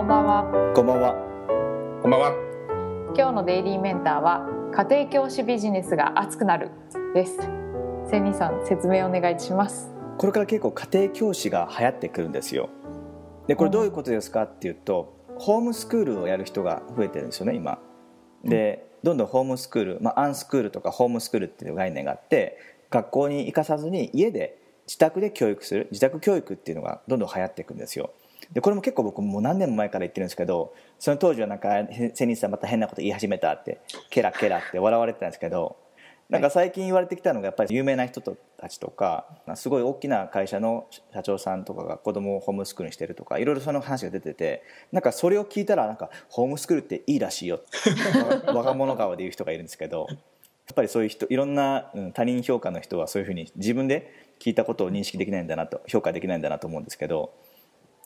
こんばんは。こんばんは。こんばんは。今日のデイリーメンターは家庭教師ビジネスが熱くなるです。千里さん説明お願いします。これから結構家庭教師が流行ってくるんですよ。でこれどういうことですかっていうと、うん、ホームスクールをやる人が増えてるんですよね今。で、うん、どんどんホームスクール、まあ、アンスクールとかホームスクールっていう概念があって学校に行かさずに家で自宅で教育する自宅教育っていうのがどんどん流行っていくんですよ。でこれも結構僕もう何年も前から言ってるんですけどその当時はなんか「千日さんまた変なこと言い始めた」ってケラケラって 笑われてたんですけどなんか最近言われてきたのがやっぱり有名な人たちとかすごい大きな会社の社長さんとかが子供をホームスクールにしてるとかいろいろその話が出ててなんかそれを聞いたらなんかホームスクールっていいらしいよ若者 顔で言う人がいるんですけどやっぱりそういう人いろんな、他人評価の人はそういうふうに自分で聞いたことを認識できないんだなと評価できないんだなと思うんですけど。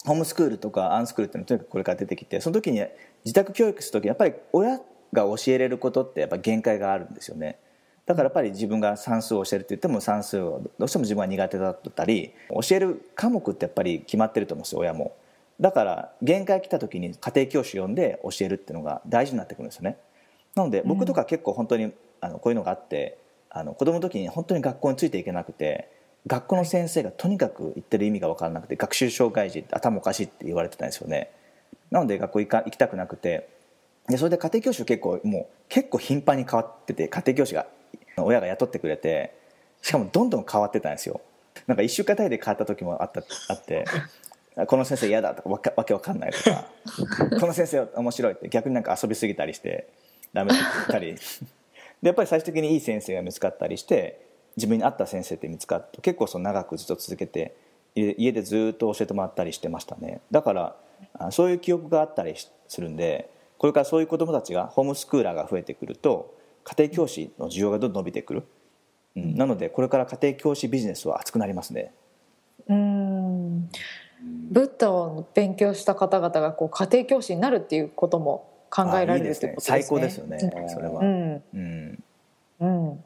ホームスクールとかアンスクールっていうのはとにかくこれから出てきてその時に自宅教育する時やっぱり親が教えれることってやっぱ限界があるんですよねだからやっぱり自分が算数を教えるって言っても算数をどうしても自分が苦手だったり教える科目ってやっぱり決まってると思うんですよ親もだから限界来た時に家庭教師呼んで教えるっていうのが大事になってくるんですよねなので僕とか結構本当にあのこういうのがあってあの子供の時に本当に学校についていけなくて学校の先生がとにかく言ってる意味が分からなくて学習障害児って頭おかしいって言われてたんですよねなので学校行か行きたくなくてでそれで家庭教師結構もう結構頻繁に変わってて家庭教師が親が雇ってくれてしかもどんどん変わってたんですよなんか1週間単位で変わった時もあったあってこの先生嫌だとかわけわかんないとかこの先生面白いって逆になんか遊びすぎたりしてダメだったりでやっぱり最終的にいい先生が見つかったりして自分に合った先生って見つかって結構その長くずっと続けて家でずっと教えてもらったりしてましたねだからそういう記憶があったりするんでこれからそういう子どもたちがホームスクーラーが増えてくると家庭教師の需要がどんどん伸びてくる、うん、なのでこれから家庭教師ビジネスは熱くなりますね。うんブッダを勉強した方々がこう家庭教師になるっていうことも考えられるいいですね。最高ですよね。それは。うん。うん。うん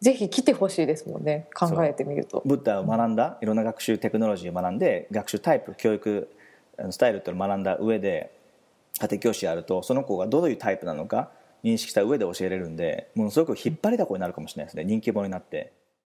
ぜひ来てほしいですもんね考えてみると。ブッダを学んだいろんな学習テクノロジーを学んで学習タイプ教育スタイルっていうのを学んだ上で家庭教師やるとその子がどういうタイプなのか認識した上で教えれるんでものすごく引っ張りだこになるかもしれないですね人気者になって。